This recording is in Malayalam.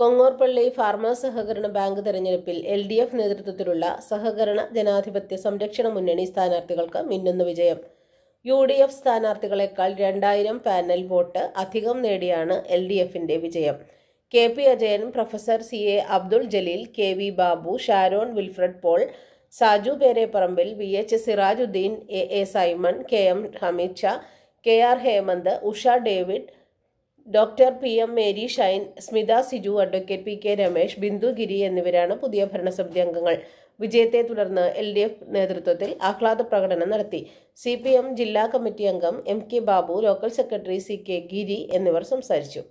കൊങ്ങോർപള്ളി ഫാർമ സഹകരണ ബാങ്ക് തെരഞ്ഞെടുപ്പിൽ എൽ ഡി എഫ് നേതൃത്വത്തിലുള്ള സഹകരണ ജനാധിപത്യ സംരക്ഷണ മുന്നണി സ്ഥാനാർത്ഥികൾക്ക് മിന്നുന്ന വിജയം യു ഡി എഫ് സ്ഥാനാർത്ഥികളെക്കാൾ രണ്ടായിരം പാനൽ വോട്ട് അധികം നേടിയാണ് എൽ ഡി എഫിൻ്റെ വിജയം K P Ajayan professor C A Abdul Jaleel K V Babu Sharon Wilfred Paul Saju Pereparambil V H Sirajuddin A A Simon K M Hameed Shah K R Hemanth Usha David doctor P M Mary Shine Smitha Siju advocate P K Ramesh Bindu Giri എന്നിവരാണ് പുതിയ ഭരണസമിതി അംഗങ്ങൾ വിജയത്തെ തുടർന്ന് എൽ ഡി എഫ് നേതൃത്വത്തിൽ ആഹ്ലാദ പ്രകടനം നടത്തി സി പി എം ജില്ലാ കമ്മിറ്റി അംഗം M K Babu local secretary C K Giri എന്നിവർ സംസാരിച്ചു